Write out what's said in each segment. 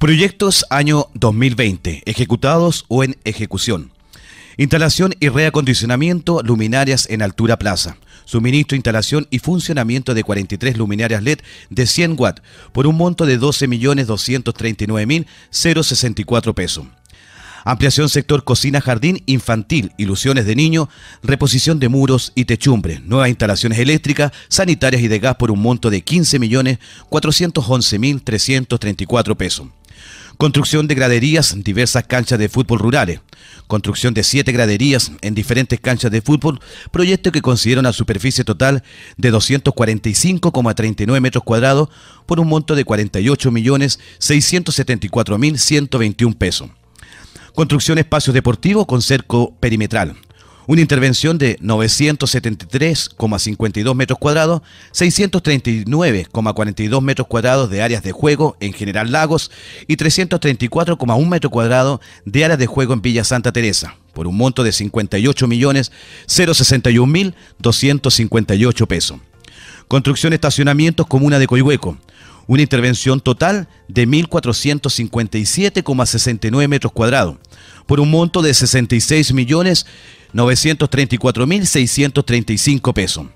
Proyectos año 2020, ejecutados o en ejecución. Instalación y reacondicionamiento luminarias en altura plaza. Suministro, instalación y funcionamiento de 43 luminarias LED de 100 watts por un monto de 12.239.064 pesos. Ampliación sector cocina, jardín infantil, ilusiones de niño, reposición de muros y techumbre, nuevas instalaciones eléctricas, sanitarias y de gas por un monto de 15.411.334 pesos. Construcción de graderías en diversas canchas de fútbol rurales. Construcción de siete graderías en diferentes canchas de fútbol, proyecto que considera una superficie total de 245,39 metros cuadrados por un monto de 48.674.121 pesos. Construcción de espacios deportivos con cerco perimetral una intervención de 973,52 metros cuadrados, 639,42 metros cuadrados de áreas de juego en General Lagos y 334,1 metros cuadrados de áreas de juego en Villa Santa Teresa, por un monto de 58.061.258 pesos. Construcción Estacionamientos Comuna de Coihueco, una intervención total de 1.457,69 metros cuadrados, por un monto de 66 millones 934.635 pesos.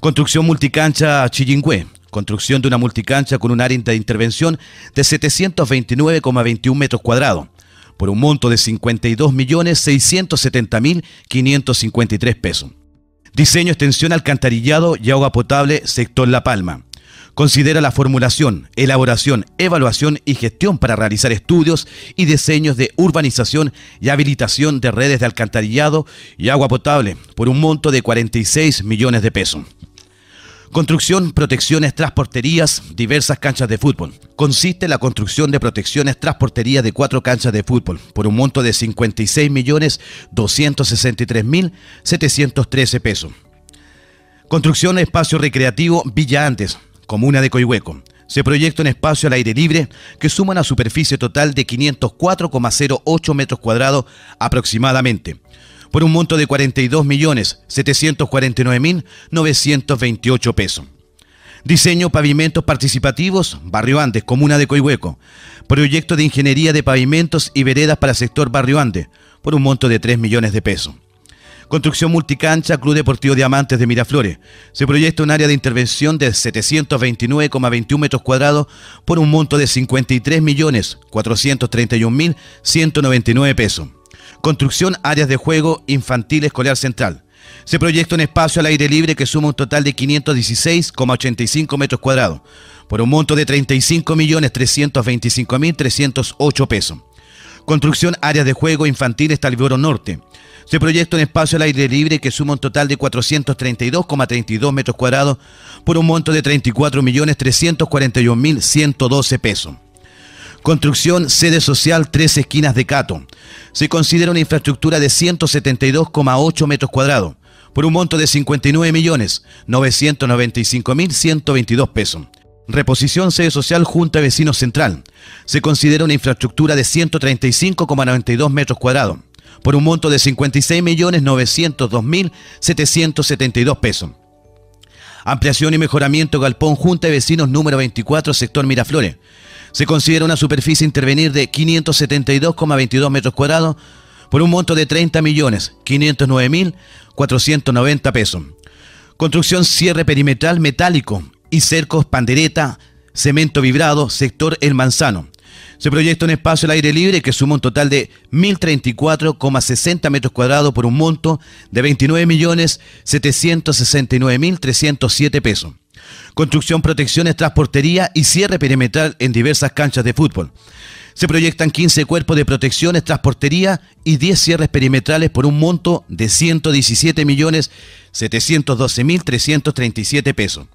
Construcción multicancha Chillingüe. Construcción de una multicancha con un área de intervención de 729,21 metros cuadrados, por un monto de 52.670.553 pesos. Diseño, extensión, alcantarillado y agua potable, sector La Palma. Considera la formulación, elaboración, evaluación y gestión para realizar estudios y diseños de urbanización y habilitación de redes de alcantarillado y agua potable por un monto de 46 millones de pesos. Construcción, protecciones, transporterías, diversas canchas de fútbol. Consiste en la construcción de protecciones, transporterías de cuatro canchas de fútbol por un monto de millones 56.263.713 pesos. Construcción, espacio recreativo Villa Andes comuna de Coihueco. Se proyecta un espacio al aire libre que suma una superficie total de 504,08 metros cuadrados aproximadamente, por un monto de 42.749.928 pesos. Diseño pavimentos participativos, Barrio Andes, comuna de Coihueco. Proyecto de ingeniería de pavimentos y veredas para sector Barrio Andes, por un monto de 3 millones de pesos. Construcción multicancha, Club Deportivo Diamantes de Miraflores. Se proyecta un área de intervención de 729,21 metros cuadrados por un monto de 53.431.199 pesos. Construcción áreas de juego infantil escolar central. Se proyecta un espacio al aire libre que suma un total de 516,85 metros cuadrados por un monto de 35.325.308 pesos. Construcción áreas de juego infantiles Taliboro Norte. Se proyecta un espacio al aire libre que suma un total de 432,32 metros cuadrados por un monto de 34.341.112 pesos. Construcción sede social Tres Esquinas de Cato. Se considera una infraestructura de 172,8 metros cuadrados por un monto de 59.995.122 pesos. Reposición sede social Junta de Vecinos Central. Se considera una infraestructura de 135,92 metros cuadrados por un monto de 56.902.772 pesos. Ampliación y mejoramiento Galpón Junta de Vecinos número 24, sector Miraflores. Se considera una superficie intervenir de 572,22 metros cuadrados por un monto de 30.509.490 pesos. Construcción cierre perimetral metálico y cercos, pandereta, cemento vibrado, sector El Manzano. Se proyecta un espacio al aire libre que suma un total de 1.034,60 metros cuadrados por un monto de 29.769.307 pesos. Construcción, protecciones, transportería y cierre perimetral en diversas canchas de fútbol. Se proyectan 15 cuerpos de protecciones, transportería y 10 cierres perimetrales por un monto de 117.712.337 pesos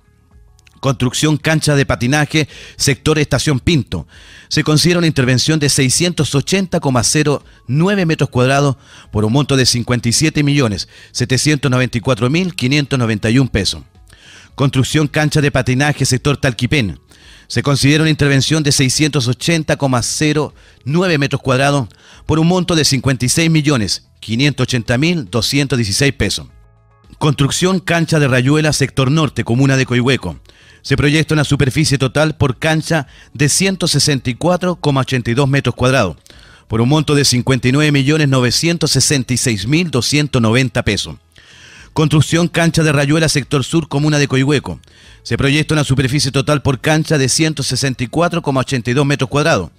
construcción cancha de patinaje, sector Estación Pinto. Se considera una intervención de 680,09 metros cuadrados por un monto de 57.794.591 pesos. Construcción cancha de patinaje, sector Talquipén. Se considera una intervención de 680,09 metros cuadrados por un monto de 56.580.216 pesos. Construcción cancha de Rayuela, sector norte, comuna de Coihueco. Se proyecta una superficie total por cancha de 164,82 metros cuadrados, por un monto de 59.966.290 pesos. Construcción cancha de Rayuela, sector sur, comuna de Coihueco. Se proyecta una superficie total por cancha de 164,82 metros cuadrados,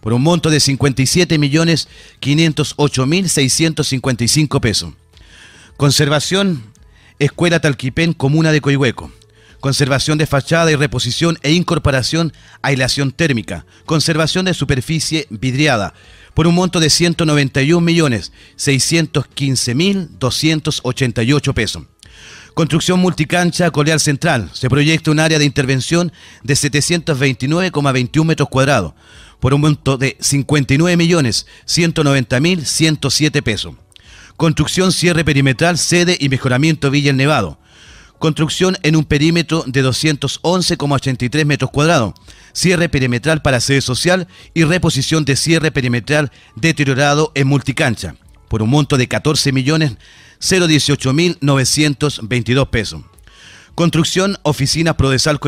por un monto de 57.508.655 pesos. Conservación, Escuela Talquipén, comuna de Coihueco conservación de fachada y reposición e incorporación a aislación térmica, conservación de superficie vidriada, por un monto de 191.615.288 pesos. Construcción multicancha Coleal Central. Se proyecta un área de intervención de 729,21 metros cuadrados por un monto de 59.190.107 pesos. Construcción cierre perimetral, sede y mejoramiento Villa El Nevado. Construcción en un perímetro de 211,83 metros cuadrados. Cierre perimetral para sede social y reposición de cierre perimetral deteriorado en multicancha. Por un monto de 14.018.922 pesos. Construcción Oficina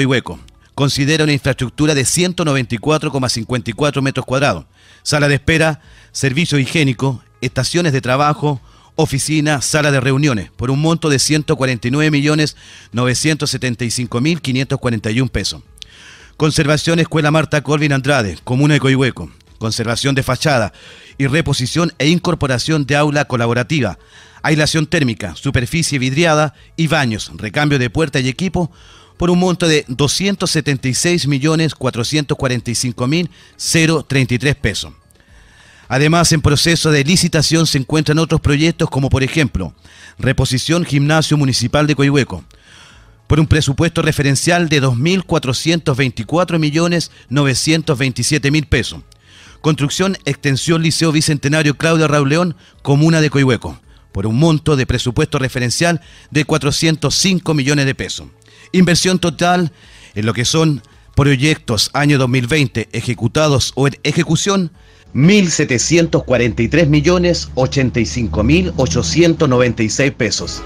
y Hueco, Considera una infraestructura de 194,54 metros cuadrados. Sala de espera, servicio higiénico, estaciones de trabajo, oficina, sala de reuniones, por un monto de 149.975.541 pesos. Conservación Escuela Marta Corvin Andrade, Comuna de Coihueco. Conservación de fachada y reposición e incorporación de aula colaborativa. Aislación térmica, superficie vidriada y baños, recambio de puerta y equipo por un monto de 276.445.033 pesos. Además, en proceso de licitación se encuentran otros proyectos como por ejemplo, reposición gimnasio municipal de Coihueco, por un presupuesto referencial de 2.424.927.000 pesos. Construcción Extensión Liceo Bicentenario Claudio Raúl León, Comuna de Coihueco, por un monto de presupuesto referencial de 405 millones de pesos. Inversión total en lo que son proyectos año 2020 ejecutados o en ejecución, Mil setecientos cuarenta y tres millones ochenta y cinco mil ochocientos noventa y seis pesos.